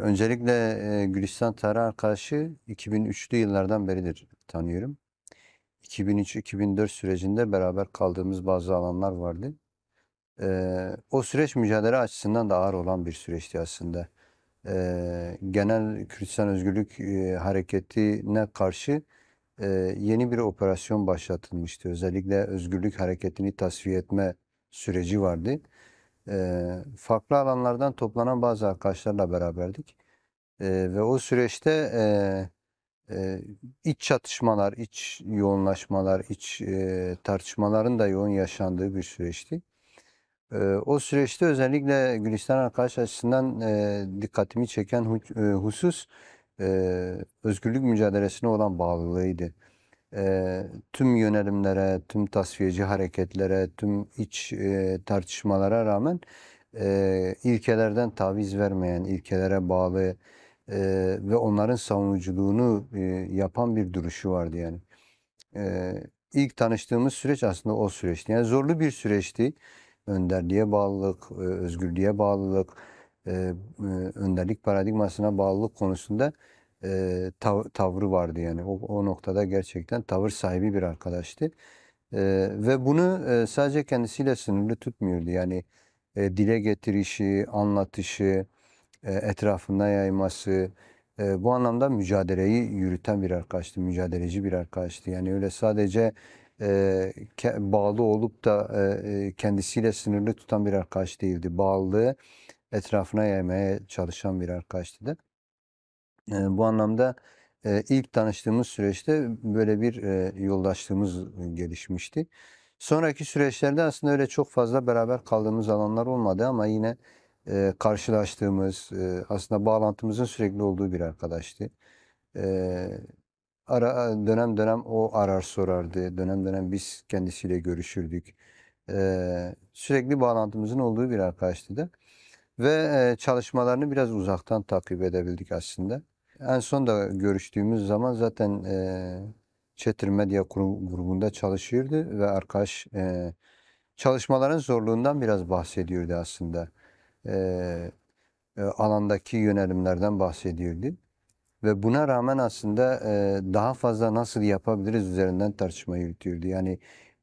Öncelikle e, Gülistan Tarih Arkadaşı 2003'lü yıllardan beridir tanıyorum. 2003-2004 sürecinde beraber kaldığımız bazı alanlar vardı. E, o süreç mücadele açısından da ağır olan bir süreçti aslında. E, Genel Kürdistan Özgürlük e, Hareketi'ne karşı e, yeni bir operasyon başlatılmıştı. Özellikle özgürlük hareketini tasfiye etme süreci vardı e, farklı alanlardan toplanan bazı arkadaşlarla beraberdik. Ee, ve o süreçte e, e, iç çatışmalar, iç yoğunlaşmalar, iç e, tartışmaların da yoğun yaşandığı bir süreçti. Ee, o süreçte özellikle Gülistan arkadaş açısından dikkatimi çeken husus özgürlük mücadelesine olan bağlılığıydı e, tüm yönelimlere, tüm tasfiyeci hareketlere, tüm iç e, tartışmalara rağmen e, ilkelerden taviz vermeyen, ilkelere bağlı e, ve onların savunuculuğunu e, yapan bir duruşu vardı yani. E, ilk tanıştığımız süreç aslında o süreçti. Yani zorlu bir süreçti. Önderliğe bağlılık, özgürlüğe bağlılık, e, önderlik paradigmasına bağlılık konusunda e, tav tavrı vardı yani. O, o noktada gerçekten tavır sahibi bir arkadaştı. E, ve bunu e, sadece kendisiyle sınırlı tutmuyordu. Yani e, dile getirişi, anlatışı, e, etrafına yayması, e, bu anlamda mücadeleyi yürüten bir arkadaştı, mücadeleci bir arkadaştı. Yani öyle sadece e, bağlı olup da e, kendisiyle sınırlı tutan bir arkadaş değildi. bağlı etrafına yaymaya çalışan bir arkadaştı da. E, bu anlamda e, ilk tanıştığımız süreçte böyle bir e, yoldaşlığımız gelişmişti. Sonraki süreçlerde aslında öyle çok fazla beraber kaldığımız alanlar olmadı ama yine e, karşılaştığımız, e, aslında bağlantımızın sürekli olduğu bir arkadaştı. E, ara dönem dönem o arar sorardı, dönem dönem biz kendisiyle görüşürdük. E, sürekli bağlantımızın olduğu bir arkadaştı da ve e, çalışmalarını biraz uzaktan takip edebildik aslında. En son da görüştüğümüz zaman zaten e, Çetir Medya grubunda çalışıyordu ve arkadaş e, çalışmaların zorluğundan biraz bahsediyordu aslında. E, e, alandaki yönelimlerden bahsediyordu. Ve buna rağmen aslında e, daha fazla nasıl yapabiliriz üzerinden tartışma yürütüyordu. Yani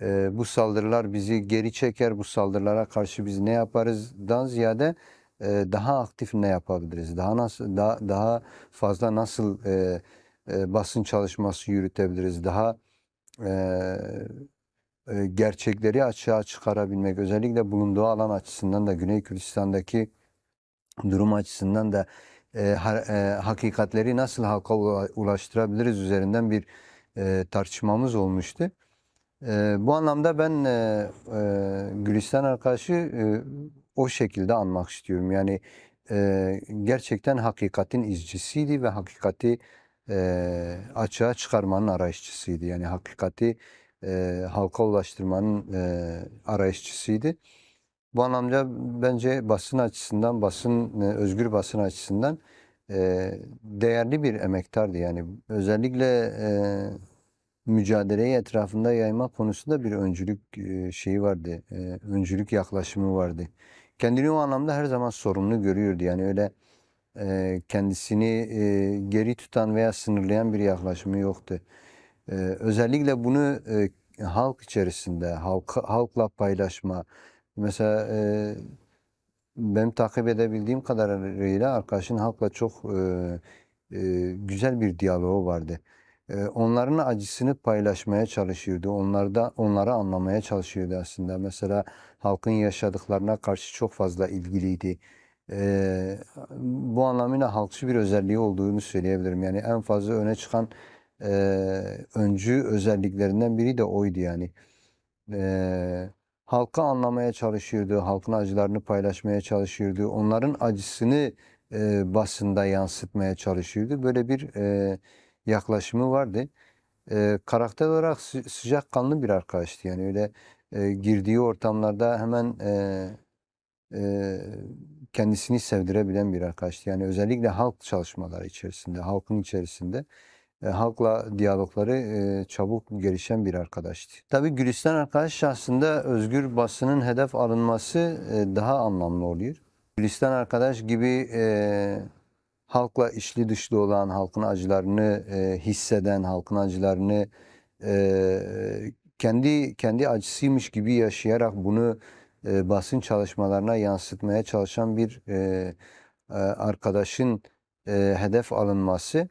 e, bu saldırılar bizi geri çeker, bu saldırılara karşı biz ne yaparızdan ziyade ee, daha aktif ne yapabiliriz? Daha nasıl daha daha fazla nasıl e, e, basın çalışması yürütebiliriz? Daha e, e, gerçekleri açığa çıkarabilmek özellikle bulunduğu alan açısından da Güney Kürdistan'daki durum açısından da e, ha, e, hakikatleri nasıl halka ulaştırabiliriz üzerinden bir e, tartışmamız olmuştu. E, bu anlamda ben e, e, Gülistan arkadaşı e, o şekilde anmak istiyorum. Yani e, gerçekten hakikatin izcisiydi ve hakikati e, açığa çıkarmanın arayışçısıydı. Yani hakikati e, halka ulaştırmanın e, arayışçısıydı. Bu anlamda bence basın açısından, basın e, özgür basın açısından e, değerli bir emektardı. Yani özellikle e, mücadeleyi etrafında yayma konusunda bir öncülük e, şeyi vardı, e, öncülük yaklaşımı vardı kendini o anlamda her zaman sorumlu görüyordu. Yani öyle e, kendisini e, geri tutan veya sınırlayan bir yaklaşımı yoktu. E, özellikle bunu e, halk içerisinde, halk, halkla paylaşma. Mesela e, benim takip edebildiğim kadarıyla arkadaşın halkla çok e, e, güzel bir diyaloğu vardı. Ee, onların acısını paylaşmaya çalışıyordu. Onlarda onları anlamaya çalışıyordu aslında. Mesela halkın yaşadıklarına karşı çok fazla ilgiliydi. Ee, bu anlamıyla halkçı bir özelliği olduğunu söyleyebilirim. Yani en fazla öne çıkan e, öncü özelliklerinden biri de oydu yani. Ee, halkı anlamaya çalışıyordu, halkın acılarını paylaşmaya çalışıyordu. Onların acısını e, basında yansıtmaya çalışıyordu. Böyle bir e, yaklaşımı vardı. E, karakter olarak sıcak kanlı bir arkadaştı. Yani öyle e, girdiği ortamlarda hemen e, e, kendisini sevdirebilen bir arkadaştı. Yani özellikle halk çalışmaları içerisinde, halkın içerisinde e, halkla diyalogları e, çabuk gelişen bir arkadaştı. Tabii Gülistan arkadaş şahsında özgür basının hedef alınması e, daha anlamlı oluyor. Gülistan arkadaş gibi e, halkla içli dışlı olan, halkın acılarını e, hisseden, halkın acılarını e, kendi kendi acısıymış gibi yaşayarak bunu e, basın çalışmalarına yansıtmaya çalışan bir e, e, arkadaşın e, hedef alınması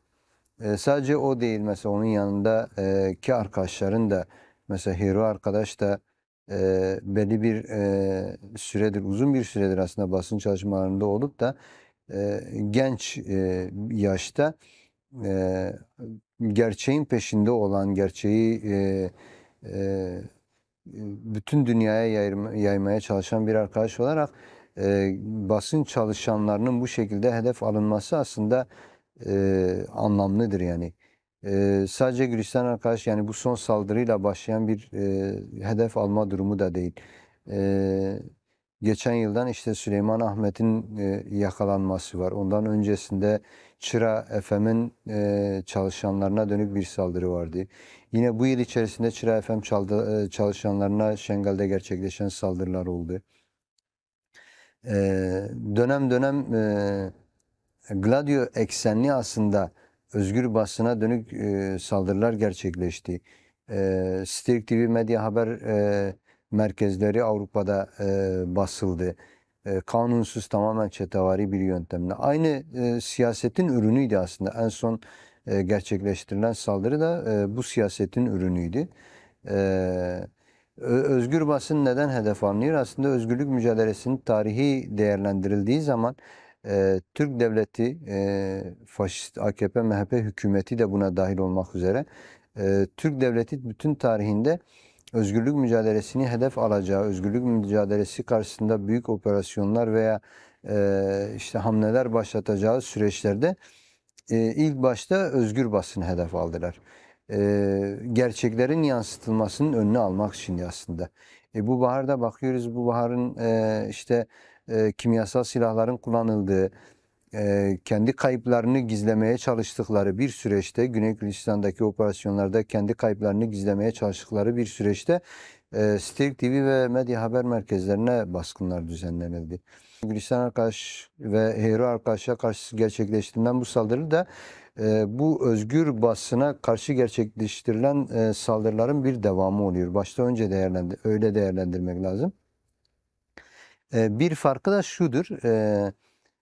e, sadece o değil mesela onun yanında e, ki arkadaşların da mesela hero arkadaş da e, belli bir e, süredir uzun bir süredir aslında basın çalışmalarında olup da genç yaşta gerçeğin peşinde olan, gerçeği bütün dünyaya yaymaya çalışan bir arkadaş olarak basın çalışanlarının bu şekilde hedef alınması aslında anlamlıdır yani. E, sadece Gülistan arkadaş yani bu son saldırıyla başlayan bir e, hedef alma durumu da değil. E, Geçen yıldan işte Süleyman Ahmet'in e, yakalanması var. Ondan öncesinde Çıra FM'in e, çalışanlarına dönük bir saldırı vardı. Yine bu yıl içerisinde Çıra FM e, çalışanlarına Şengal'de gerçekleşen saldırılar oldu. dönem dönem Gladio eksenli aslında özgür basına dönük saldırılar gerçekleşti. E, Stirk TV Medya Haber e, merkezleri Avrupa'da e, basıldı. E, kanunsuz tamamen çetevari bir yöntemle. Aynı e, siyasetin ürünüydü aslında. En son e, gerçekleştirilen saldırı da e, bu siyasetin ürünüydü. E, özgür basın neden hedef alınıyor? Aslında özgürlük mücadelesinin tarihi değerlendirildiği zaman e, Türk devleti, e, faşist AKP, MHP hükümeti de buna dahil olmak üzere e, Türk devleti bütün tarihinde özgürlük mücadelesini hedef alacağı, özgürlük mücadelesi karşısında büyük operasyonlar veya e, işte hamleler başlatacağı süreçlerde e, ilk başta özgür basını hedef aldılar. E, gerçeklerin yansıtılmasının önünü almak için aslında. E, bu baharda bakıyoruz bu baharın e, işte e, kimyasal silahların kullanıldığı, ee, kendi kayıplarını gizlemeye çalıştıkları bir süreçte Güney Gülistan'daki operasyonlarda kendi kayıplarını gizlemeye çalıştıkları bir süreçte e, TV ve medya haber merkezlerine baskınlar düzenlenildi. Gülistan Arkadaş ve Heyro Arkadaş'a karşı gerçekleştirilen bu saldırı da e, bu özgür basına karşı gerçekleştirilen e, saldırıların bir devamı oluyor. Başta önce değerlendi öyle değerlendirmek lazım. E, bir farkı da şudur. E,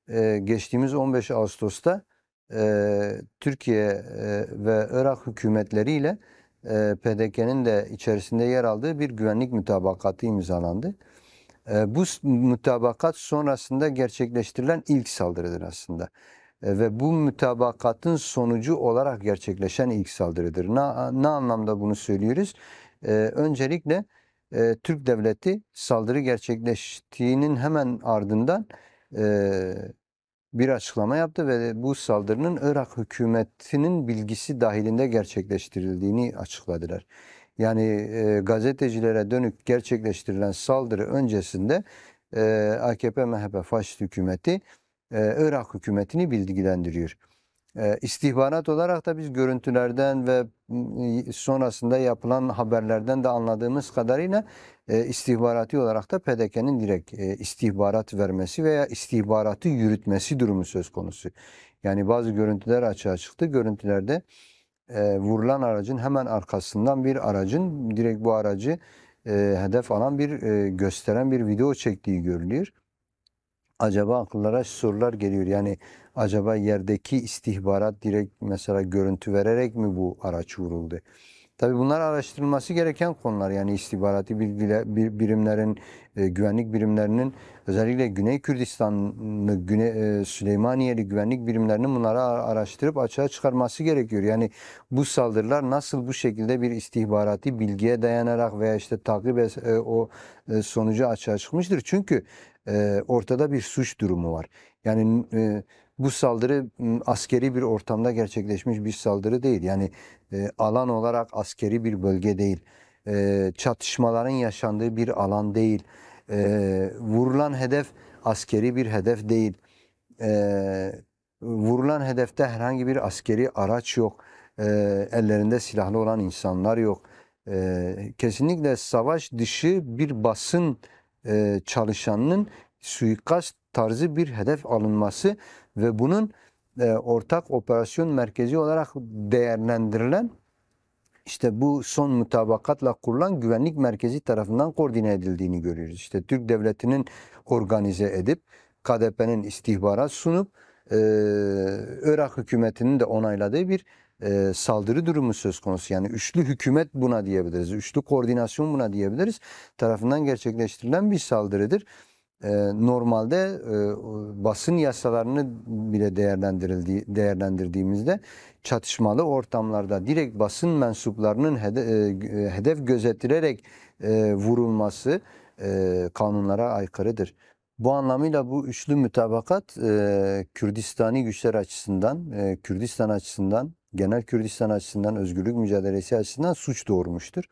e, geçtiğimiz 15 Ağustos'ta e, Türkiye e, ve Irak hükümetleriyle e, PDK'nin de içerisinde yer aldığı bir güvenlik mütabakatı imzalandı. E, bu mütabakat sonrasında gerçekleştirilen ilk saldırıdır aslında. E, ve bu mütabakatın sonucu olarak gerçekleşen ilk saldırıdır. Ne, ne anlamda bunu söylüyoruz? E, öncelikle e, Türk devleti saldırı gerçekleştiğinin hemen ardından bir açıklama yaptı ve bu saldırının Irak hükümetinin bilgisi dahilinde gerçekleştirildiğini açıkladılar. Yani e, gazetecilere dönük gerçekleştirilen saldırı öncesinde e, AKP-MHP faşist hükümeti e, Irak hükümetini bilgilendiriyor. Ee, istihbarat olarak da biz görüntülerden ve ıı, sonrasında yapılan haberlerden de anladığımız kadarıyla e, istihbaratı olarak da PDK'nın direkt e, istihbarat vermesi veya istihbaratı yürütmesi durumu söz konusu. Yani bazı görüntüler açığa çıktı. Görüntülerde e, vurulan aracın hemen arkasından bir aracın direkt bu aracı hedef alan bir gösteren bir video çektiği görülüyor acaba akıllara sorular geliyor. Yani acaba yerdeki istihbarat direkt mesela görüntü vererek mi bu araç vuruldu? Tabi bunlar araştırılması gereken konular yani istihbarati bilgiler, bir, birimlerin, e, güvenlik birimlerinin özellikle Güney Kürdistanlı, Güney, e, Süleymaniyeli güvenlik birimlerinin bunları araştırıp açığa çıkarması gerekiyor. Yani bu saldırılar nasıl bu şekilde bir istihbarati bilgiye dayanarak veya işte takip e, o e, sonucu açığa çıkmıştır. Çünkü e, ortada bir suç durumu var. Yani e, bu saldırı askeri bir ortamda gerçekleşmiş bir saldırı değil. Yani e, alan olarak askeri bir bölge değil. E, çatışmaların yaşandığı bir alan değil. E, vurulan hedef askeri bir hedef değil. vurulan hedefte herhangi bir askeri araç yok. ellerinde silahlı olan insanlar yok. kesinlikle savaş dışı bir basın çalışanının suikast tarzı bir hedef alınması ve bunun e, ortak operasyon merkezi olarak değerlendirilen işte bu son mutabakatla kurulan güvenlik merkezi tarafından koordine edildiğini görüyoruz. İşte Türk Devleti'nin organize edip KDP'nin istihbarat sunup e, Irak hükümetinin de onayladığı bir e, saldırı durumu söz konusu. Yani üçlü hükümet buna diyebiliriz. Üçlü koordinasyon buna diyebiliriz. Tarafından gerçekleştirilen bir saldırıdır. Ee, normalde e, basın yasalarını bile değerlendirildiği, değerlendirdiğimizde çatışmalı ortamlarda direkt basın mensuplarının hede, e, e, hedef gözetilerek vurulması kanunlara aykırıdır. Bu anlamıyla bu üçlü mütabakat Kürdistan'ı güçler açısından, Kürdistan açısından, genel Kürdistan açısından, özgürlük mücadelesi açısından suç doğurmuştur.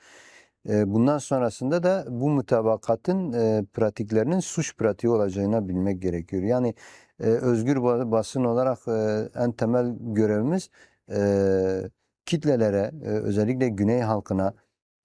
Bundan sonrasında da bu mutabakatın pratiklerinin suç pratiği olacağına bilmek gerekiyor. Yani özgür basın olarak en temel görevimiz kitlelere özellikle güney halkına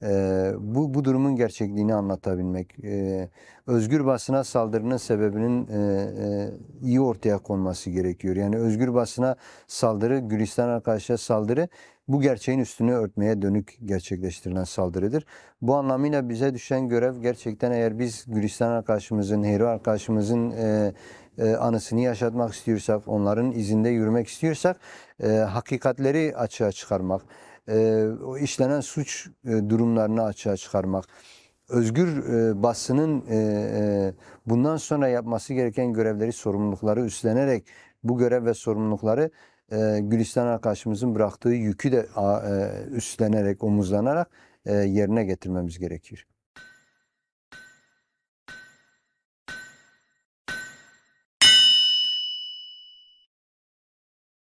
e, bu, bu durumun gerçekliğini anlatabilmek, e, özgür basına saldırının sebebinin e, e, iyi ortaya konması gerekiyor. Yani özgür basına saldırı, Gülistan arkadaşlar saldırı bu gerçeğin üstünü örtmeye dönük gerçekleştirilen saldırıdır. Bu anlamıyla bize düşen görev gerçekten eğer biz Gülistan arkadaşımızın, Heyri arkadaşımızın e, e, anısını yaşatmak istiyorsak, onların izinde yürümek istiyorsak e, hakikatleri açığa çıkarmak, ee, o işlenen suç e, durumlarını açığa çıkarmak, özgür e, basının e, bundan sonra yapması gereken görevleri, sorumlulukları üstlenerek bu görev ve sorumlulukları Gülistan arkadaşımızın bıraktığı yükü de üstlenerek, omuzlanarak yerine getirmemiz gerekiyor.